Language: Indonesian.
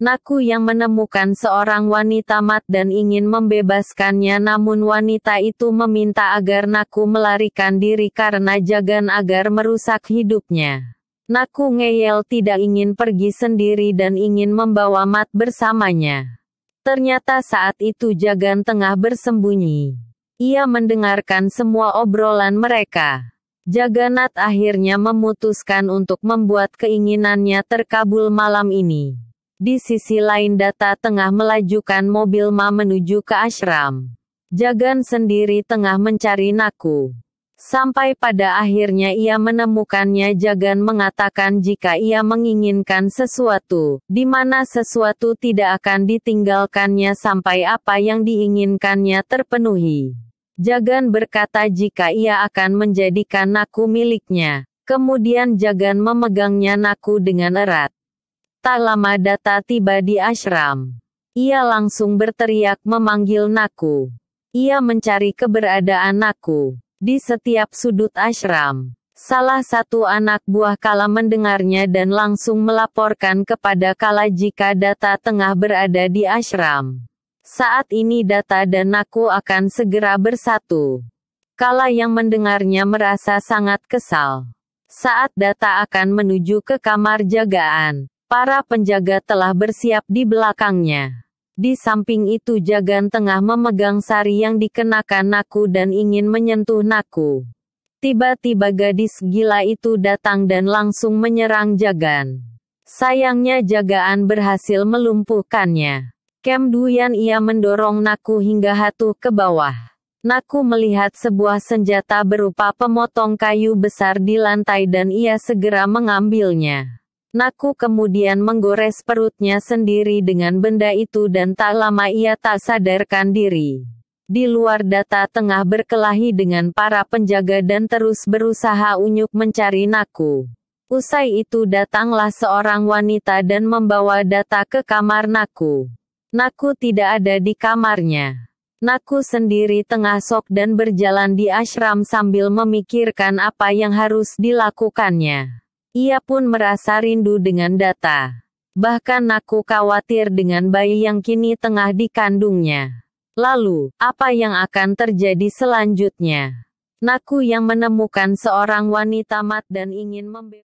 Naku yang menemukan seorang wanita mat dan ingin membebaskannya namun wanita itu meminta agar Naku melarikan diri karena Jagan agar merusak hidupnya. Naku ngeyel tidak ingin pergi sendiri dan ingin membawa mat bersamanya. Ternyata saat itu Jagan tengah bersembunyi. Ia mendengarkan semua obrolan mereka. Jaganat akhirnya memutuskan untuk membuat keinginannya terkabul malam ini. Di sisi lain data tengah melajukan mobil Ma menuju ke ashram. Jagan sendiri tengah mencari Naku. Sampai pada akhirnya ia menemukannya Jagan mengatakan jika ia menginginkan sesuatu, di mana sesuatu tidak akan ditinggalkannya sampai apa yang diinginkannya terpenuhi. Jagan berkata jika ia akan menjadikan Naku miliknya. Kemudian Jagan memegangnya Naku dengan erat. Tak lama Data tiba di ashram. Ia langsung berteriak memanggil Naku. Ia mencari keberadaan Naku di setiap sudut ashram. Salah satu anak buah Kala mendengarnya dan langsung melaporkan kepada Kala jika Data tengah berada di ashram. Saat ini Data dan Naku akan segera bersatu. Kala yang mendengarnya merasa sangat kesal. Saat Data akan menuju ke kamar jagaan, Para penjaga telah bersiap di belakangnya. Di samping itu Jagan tengah memegang sari yang dikenakan Naku dan ingin menyentuh Naku. Tiba-tiba gadis gila itu datang dan langsung menyerang Jagan. Sayangnya Jagaan berhasil melumpuhkannya. Kem Duyan ia mendorong Naku hingga hatu ke bawah. Naku melihat sebuah senjata berupa pemotong kayu besar di lantai dan ia segera mengambilnya. Naku kemudian menggores perutnya sendiri dengan benda itu dan tak lama ia tak sadarkan diri. Di luar data tengah berkelahi dengan para penjaga dan terus berusaha unyuk mencari Naku. Usai itu datanglah seorang wanita dan membawa data ke kamar Naku. Naku tidak ada di kamarnya. Naku sendiri tengah sok dan berjalan di ashram sambil memikirkan apa yang harus dilakukannya. Ia pun merasa rindu dengan data. Bahkan aku khawatir dengan bayi yang kini tengah dikandungnya. Lalu, apa yang akan terjadi selanjutnya? Naku yang menemukan seorang wanita mat dan ingin membebaskan